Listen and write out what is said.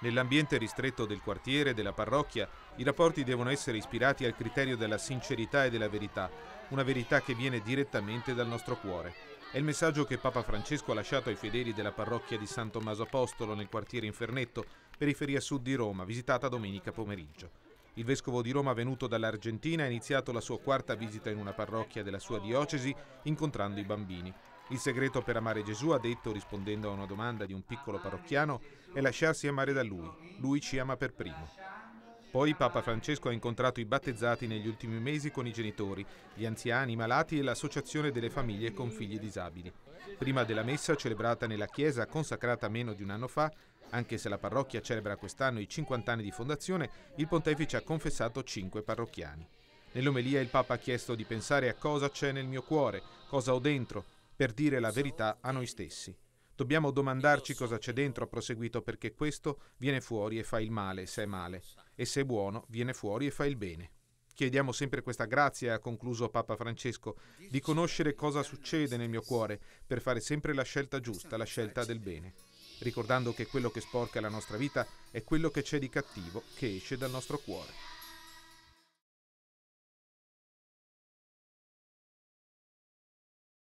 Nell'ambiente ristretto del quartiere della parrocchia, i rapporti devono essere ispirati al criterio della sincerità e della verità, una verità che viene direttamente dal nostro cuore. È il messaggio che Papa Francesco ha lasciato ai fedeli della parrocchia di San Tommaso Apostolo nel quartiere Infernetto, periferia sud di Roma, visitata domenica pomeriggio. Il vescovo di Roma venuto dall'Argentina ha iniziato la sua quarta visita in una parrocchia della sua diocesi incontrando i bambini. Il segreto per amare Gesù, ha detto rispondendo a una domanda di un piccolo parrocchiano, è lasciarsi amare da lui. Lui ci ama per primo. Poi Papa Francesco ha incontrato i battezzati negli ultimi mesi con i genitori, gli anziani, i malati e l'associazione delle famiglie con figli disabili. Prima della messa celebrata nella chiesa consacrata meno di un anno fa, anche se la parrocchia celebra quest'anno i 50 anni di fondazione, il pontefice ha confessato cinque parrocchiani. Nell'omelia il Papa ha chiesto di pensare a cosa c'è nel mio cuore, cosa ho dentro, per dire la verità a noi stessi. Dobbiamo domandarci cosa c'è dentro, ha proseguito, perché questo viene fuori e fa il male, se è male, e se è buono, viene fuori e fa il bene. Chiediamo sempre questa grazia, ha concluso Papa Francesco, di conoscere cosa succede nel mio cuore per fare sempre la scelta giusta, la scelta del bene, ricordando che quello che sporca la nostra vita è quello che c'è di cattivo che esce dal nostro cuore.